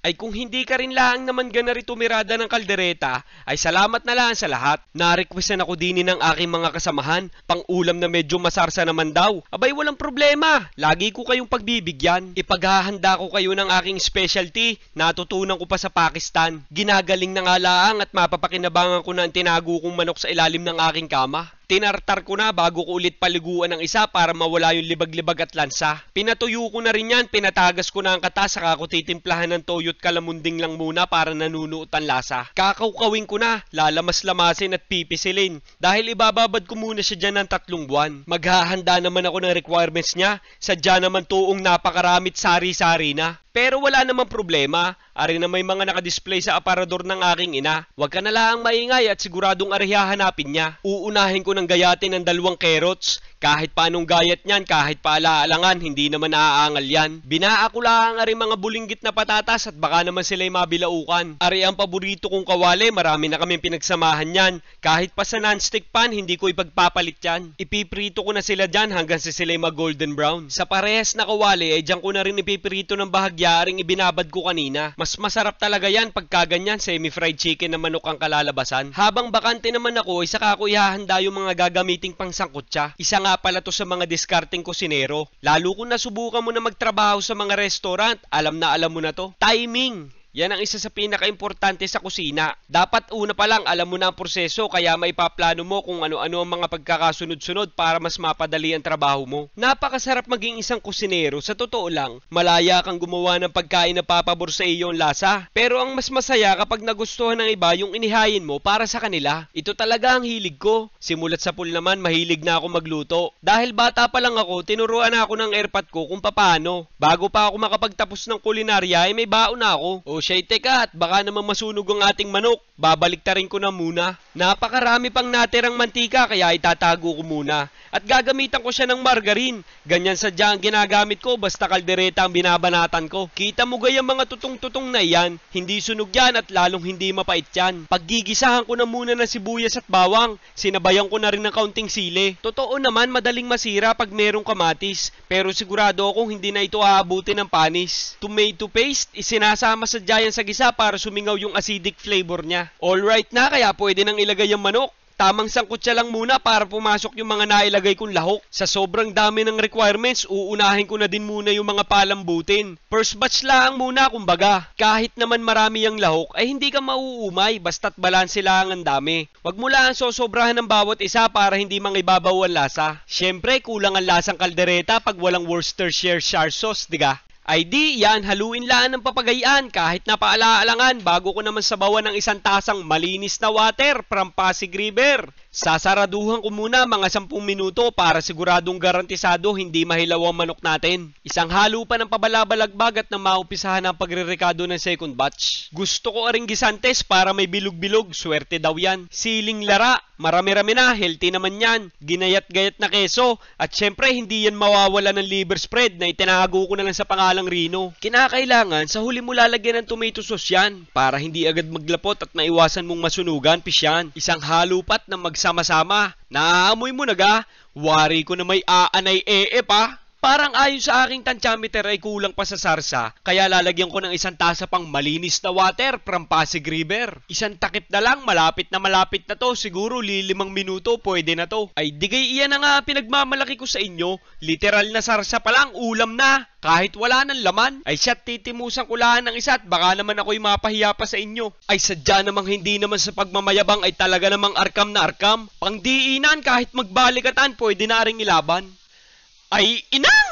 ay kung hindi ka rin lang naman gana rin tumirada ng kaldereta, ay salamat na lang sa lahat. Na-requestan ako din ng aking mga kasamahan, pang ulam na medyo masarsa naman daw. Abay walang problema, lagi ko kayong pagbibigyan. Ipaghahanda ko kayo ng aking specialty, natutunan ko pa sa Pakistan. Ginagaling ng laang at mapapakinabangan ko na ang tinago kong manok sa ilalim ng aking kama. Tinartar ko na bago ko ulit paliguan ng isa para mawala yung libag-libag at lansa. Pinatuyo ko na rin yan, pinatagas ko na ang kata saka ko titimplahan ng toyo at kalamunding lang muna para nanunuot ang lasa. Kakaukawin ko na, lalamas-lamasin at pipisilin dahil ibababad ko muna siya dyan ng tatlong buwan. Maghahanda naman ako ng requirements niya, sadya naman tuong napakaramit sari-sari na. Pero wala namang problema, ari na may mga nakadisplay sa aparador ng aking ina. Huwag ka na lang maingay at siguradong ari hahanapin niya. Uunahin ko ng gayatin ng dalawang carrots, kahit panong gayat niyan, kahit pa paalaalangan, hindi naman naaangal yan. Binaakulaang ari mga bulinggit na patatas at baka naman sila'y mabilaukan. Ari ang paborito kong kawali, marami na kaming pinagsamahan niyan. Kahit pa sa nonstick pan, hindi ko ipagpapalit yan. Ipiprito ko na sila dyan hanggang sa sila'y mag-golden brown. Sa parehas na kawali, eh dyan ko na rin ipiprito ng bahagyaring ibinabad ko kanina. Mas masarap talaga yan pagka ganyan, semi-fried chicken na manok ang kalalabasan. Habang bakante naman ako, ay eh, saka ko ihahanda yung mga gagamiting pangsangkotsa. Isa nga nga pala to sa mga discarding kusinero. Lalo kung nasubukan mo na magtrabaho sa mga restaurant, alam na alam mo na to. Timing. Yan ang isa sa pinakaimportante sa kusina. Dapat una pa lang alam mo na ang proseso kaya maipaplano mo kung ano-ano ang mga pagkakasunod-sunod para mas mapadali ang trabaho mo. Napakasarap maging isang kusinero sa totoo lang. Malaya kang gumawa ng pagkain na papabor sa iyong lasa. Pero ang mas masaya kapag nagustuhan ng iba yung inihayin mo para sa kanila. Ito talaga ang hilig ko. Simulat sa pool naman mahilig na ako magluto. Dahil bata pa lang ako, tinuruan ako ng airpat ko kung paano. Bago pa ako makapagtapos ng kulinarya ay eh may baon na ako. O o siya'y teka at baka naman masunog ang ating manok. Babaliktarin ko na muna. Napakarami pang natirang mantika kaya itatago ko muna. At gagamitan ko siya ng margarine. Ganyan sadya ang ginagamit ko basta kaldereta ang binabanatan ko. Kita mo gaya mga tutong-tutong na iyan. Hindi sunog yan at lalong hindi mapait yan. Paggigisahan ko na muna ng sibuyas at bawang. Sinabayan ko na rin ng kaunting sili. Totoo naman madaling masira pag merong kamatis. Pero sigurado akong hindi na ito aabuti ng panis. Tomato paste, isinasama sa yan sa gisa para sumingaw yung acidic flavor niya. All right na, kaya pwede nang ilagay ang manok. Tamang sangkutsa lang muna para pumasok yung mga nailagay kong lahok. Sa sobrang dami ng requirements, uunahin ko na din muna yung mga palambutin. First batch lang muna kumbaga. Kahit naman marami ang lahok, ay hindi ka mauumay basta't balanse lang ang dami. Huwag mo lang sosobrahan ng bawat isa para hindi mangibabaw ang lasa. Siyempre, kulang ang lasang kaldereta pag walang Worcestershire sauce, diga? ID, yan, haluin laan ng papagayaan kahit na napaalaalangan bago ko naman sabawan ng isang tasang malinis na water from Pasig River. Sasaraduhan ko muna mga 10 minuto para siguradong garantisado hindi mahilaw ang manok natin. Isang halo pa ng pabalabalagbag at na maupisahan ang pagrerekado ng second batch. Gusto ko aring gisantes para may bilog-bilog, swerte daw yan. Siling lara, marami-rami na, healthy naman yan. Ginayat-gayat na keso at syempre hindi yan mawawala ng liver spread na itinago ko na lang sa pangalang Rino. Kinakailangan sa huli mo lalagyan ng tomato sauce yan para hindi agad maglapot at maiwasan mong masunugan pisyan. Isang halo pat na mag nagsama-sama. naamoy mo naga, wari ko na may aanay ee eh, eh, pa. Parang ayon sa aking tantiameter ay kulang pa sa sarsa, kaya lalagyan ko ng isang tasa pang malinis na water from Pasig River. Isang takip na lang, malapit na malapit na to, siguro lilimang minuto pwede na to. Ay digay iyan na nga pinagmamalaki ko sa inyo, literal na sarsa pa lang, ulam na. Kahit wala ng laman, ay siya titimusan ko lahat ng isa at baka naman ako'y mapahiya pa sa inyo. Ay sadya namang hindi naman sa pagmamayabang ay talaga namang arkam na arkam. Pangdiinan kahit magbalikatan pwede na rin ilaban. Ay, ina!